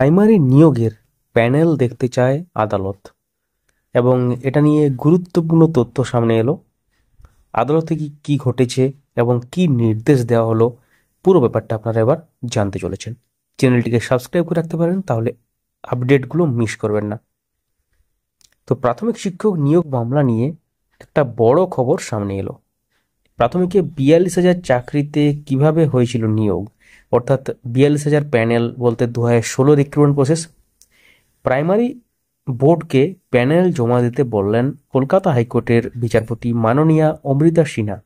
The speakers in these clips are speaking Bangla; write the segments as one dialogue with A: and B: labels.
A: প্রাইমারি নিয়োগের প্যানেল দেখতে চায় আদালত এবং এটা নিয়ে গুরুত্বপূর্ণ তথ্য সামনে এলো আদালতে কি কী ঘটেছে এবং কি নির্দেশ দেওয়া হলো পুরো ব্যাপারটা আপনারা এবার জানতে চলেছেন চ্যানেলটিকে সাবস্ক্রাইব করে রাখতে পারেন তাহলে আপডেটগুলো মিস করবেন না তো প্রাথমিক শিক্ষক নিয়োগ মামলা নিয়ে একটা বড় খবর সামনে এলো প্রাথমিকে বিয়াল্লিশ হাজার চাকরিতে কিভাবে হয়েছিল নিয়োগ অর্থাৎ বিয়াল্লিশ হাজার প্যানেল বলতে দু হাজার ষোলো রিক্রুটমেন্ট প্রসেস প্রাইমারি বোর্ডকে প্যানেল জমা দিতে বললেন কলকাতা হাইকোর্টের বিচারপতি মাননীয়া অমৃতা সিনহা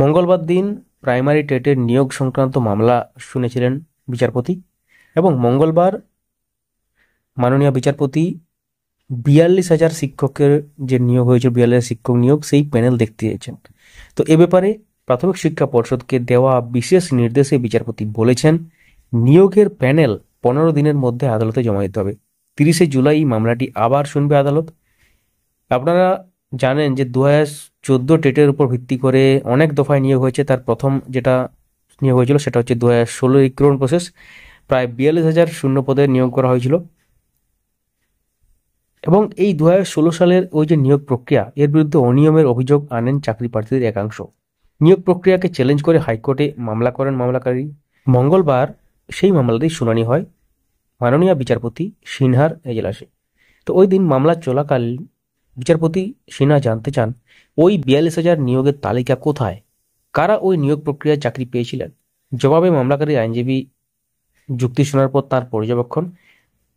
A: মঙ্গলবার দিন প্রাইমারি টেটের নিয়োগ সংক্রান্ত মামলা শুনেছিলেন বিচারপতি এবং মঙ্গলবার মাননীয় বিচারপতি বিয়াল্লিশ হাজার শিক্ষকের যে নিয়োগ হয়েছে বিয়াল্লিশ শিক্ষক নিয়োগ সেই প্যানেল দেখতে চেয়েছেন তো এ ব্যাপারে প্রাথমিক শিক্ষা পর্ষদকে দেওয়া বিশেষ নির্দেশে বিচারপতি বলেছেন নিয়োগের প্যানেল পনেরো দিনের মধ্যে আদালতে জমা দিতে হবে তিরিশে জুলাই মামলাটি আবার শুনবে আদালত আপনারা জানেন যে দু হাজার চোদ্দো টেটের উপর ভিত্তি করে অনেক দফায় নিয়োগ হয়েছে তার প্রথম যেটা নিয়োগ হয়েছিল সেটা হচ্ছে দু হাজার ষোলো ইক্রোন প্রসেস প্রায় বিয়াল্লিশ হাজার শূন্য পদে নিয়োগ করা হয়েছিল এবং এই দু সালের ওই যে নিয়োগ প্রক্রিয়া এর বিরুদ্ধে অনিয়মের অভিযোগ আনেন চাকরি প্রার্থীদের একাংশ নিয়োগ প্রক্রিয়াকে চ্যালেঞ্জ করে হাইকোর্টে মামলা করেন মামলাকারী মঙ্গলবার সেই মামলাতেই শুনানি হয় মাননীয় বিচারপতি সিনহার এজলাসে তো ওই দিন মামলা চলাকালীন বিচারপতি সিনহা জানতে চান ওই বিয়াল্লিশ হাজার নিয়োগের তালিকা কোথায় কারা ওই নিয়োগ প্রক্রিয়ায় চাকরি পেয়েছিলেন জবাবে মামলাকারী আইনজীবী যুক্তি শোনার পর তার পর্যবেক্ষণ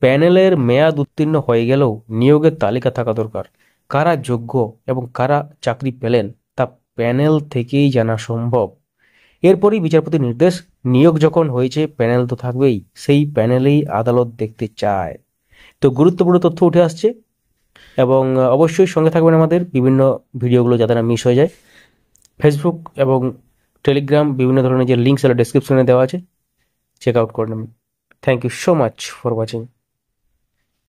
A: প্যানেলের মেয়াদ উত্তীর্ণ হয়ে গেলেও নিয়োগের তালিকা থাকা দরকার কারা যোগ্য এবং কারা চাকরি পেলেন প্যানেল থেকেই জানা সম্ভব এরপরই বিচারপতির নির্দেশ নিয়োগ যখন হয়েছে প্যানেল তো থাকবেই সেই প্যানেলেই আদালত দেখতে চায় তো গুরুত্বপূর্ণ তথ্য উঠে আসছে এবং অবশ্যই সঙ্গে থাকবেন আমাদের বিভিন্ন ভিডিওগুলো যাতে না মিস হয়ে যায় ফেসবুক এবং টেলিগ্রাম বিভিন্ন ধরনের যে লিঙ্কস হলো ডেসক্রিপশনে দেওয়া আছে চেক আউট করে নেবেন thank you so much for watching